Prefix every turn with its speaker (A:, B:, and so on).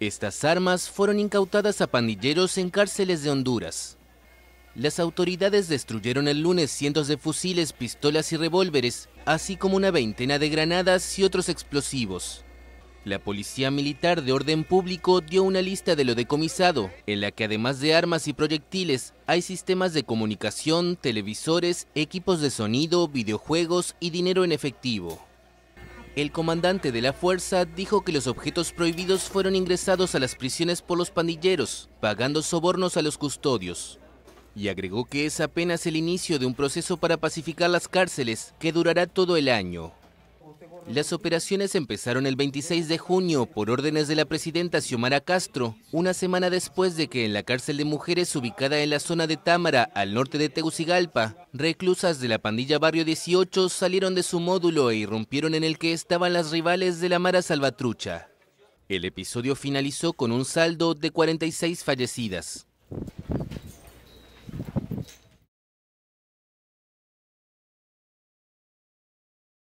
A: Estas armas fueron incautadas a pandilleros en cárceles de Honduras. Las autoridades destruyeron el lunes cientos de fusiles, pistolas y revólveres, así como una veintena de granadas y otros explosivos. La Policía Militar de Orden Público dio una lista de lo decomisado, en la que además de armas y proyectiles, hay sistemas de comunicación, televisores, equipos de sonido, videojuegos y dinero en efectivo. El comandante de la fuerza dijo que los objetos prohibidos fueron ingresados a las prisiones por los pandilleros, pagando sobornos a los custodios. Y agregó que es apenas el inicio de un proceso para pacificar las cárceles que durará todo el año. Las operaciones empezaron el 26 de junio por órdenes de la presidenta Xiomara Castro, una semana después de que en la cárcel de mujeres ubicada en la zona de Támara, al norte de Tegucigalpa, reclusas de la pandilla Barrio 18 salieron de su módulo e irrumpieron en el que estaban las rivales de la Mara Salvatrucha. El episodio finalizó con un saldo de 46 fallecidas.